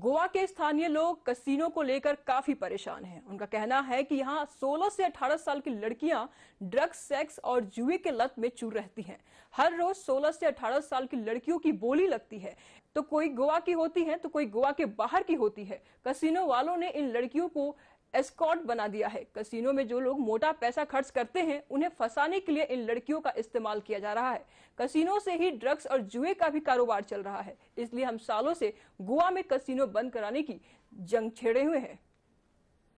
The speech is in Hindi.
गोवा के स्थानीय लोग कसिनो को लेकर काफी परेशान हैं। उनका कहना है कि यहाँ 16 से 18 साल की लड़कियां ड्रग्स सेक्स और जुए के लत में चूर रहती हैं। हर रोज 16 से 18 साल की लड़कियों की बोली लगती है तो कोई गोवा की होती है तो कोई गोवा के बाहर की होती है कसीनो वालों ने इन लड़कियों को एस्कॉर्ट बना दिया है कसिनो में जो लोग मोटा पैसा खर्च करते हैं उन्हें फंसाने के लिए इन लड़कियों का इस्तेमाल किया जा रहा है कसिनो से ही ड्रग्स और जुए का भी कारोबार चल रहा है इसलिए हम सालों से गोवा में कसिनो बंद कराने की जंग छेड़े हुए हैं